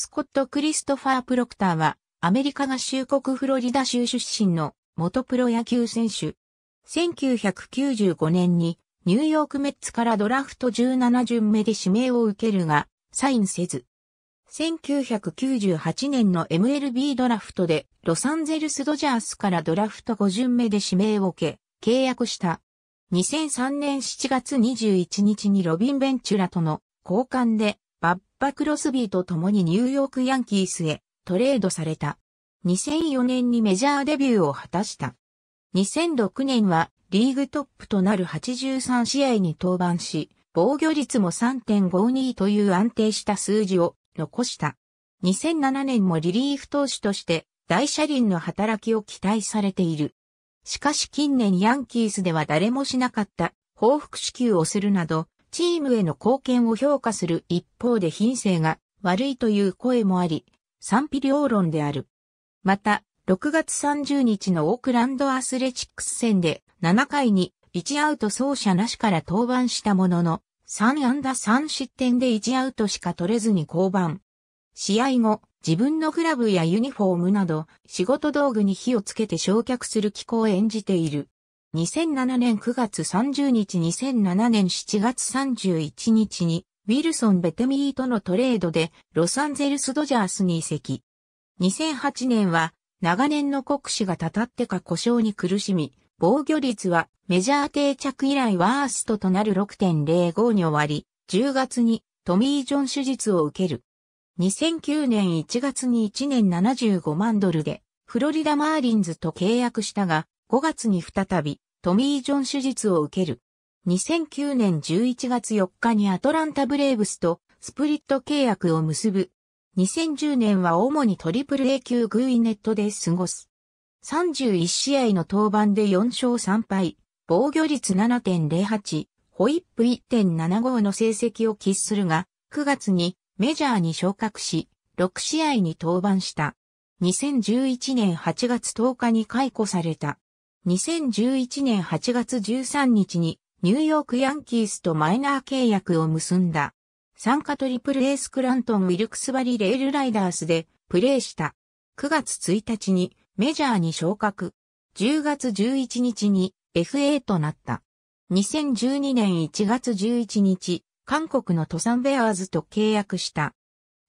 スコット・クリストファー・プロクターは、アメリカ合衆国フロリダ州出身の元プロ野球選手。1995年にニューヨークメッツからドラフト17巡目で指名を受けるが、サインせず。1998年の MLB ドラフトでロサンゼルスドジャースからドラフト5巡目で指名を受け、契約した。2003年7月21日にロビン・ベンチュラとの交換でバッバ・クロスビーと共にニューヨークヤンキースへトレードされた。2004年にメジャーデビューを果たした。2006年はリーグトップとなる83試合に登板し、防御率も3.52という安定した数字を残した。2007年もリリーフ投手として大車輪の働きを期待されている。しかし近年ヤンキースでは誰もしなかった報復支給をするなどチームへの貢献を評価する一方で品性が悪いという声もあり、賛否両論である。また、6月30日のオークランドアスレチックス戦で7回に1アウト走者なしから登板したものの、3安打3失点で1アウトしか取れずに降板。試合後、自分のグラブやユニフォームなど、仕事道具に火をつけて焼却する気候を演じている。2007年9月30日2007年7月31日にウィルソン・ベテミーとのトレードでロサンゼルス・ドジャースに移籍。2008年は長年の国士がたたってか故障に苦しみ、防御率はメジャー定着以来ワーストとなる6.05に終わり、10月にトミー・ジョン手術を受ける。2009年1月に1年75万ドルでフロリダ・マーリンズと契約したが、5月に再び、トミー・ジョン手術を受ける。2009年11月4日にアトランタ・ブレーブスとスプリット契約を結ぶ。2010年は主にトリプル A 級グイネットで過ごす。31試合の登板で4勝3敗、防御率7.08、ホイップ1.75の成績を喫するが、9月にメジャーに昇格し、6試合に登板した。2011年8月10日に解雇された。2011年8月13日にニューヨークヤンキースとマイナー契約を結んだ。参加トリプルエースクラントン・ウィルクスバリレールライダースでプレーした。9月1日にメジャーに昇格。10月11日に FA となった。2012年1月11日、韓国のトサンベアーズと契約した。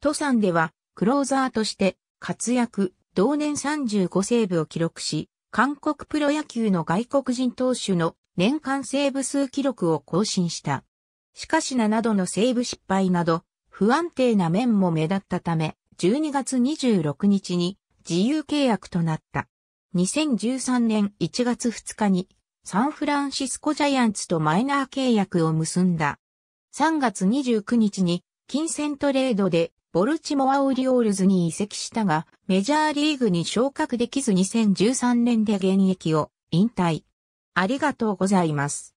トサンではクローザーとして活躍、同年35セーブを記録し、韓国プロ野球の外国人投手の年間セーブ数記録を更新した。しかし7度のセーブ失敗など、不安定な面も目立ったため、12月26日に自由契約となった。2013年1月2日にサンフランシスコジャイアンツとマイナー契約を結んだ。3月29日に金銭トレードでボルチモアオリオールズに移籍したが、メジャーリーグに昇格できず2013年で現役を引退。ありがとうございます。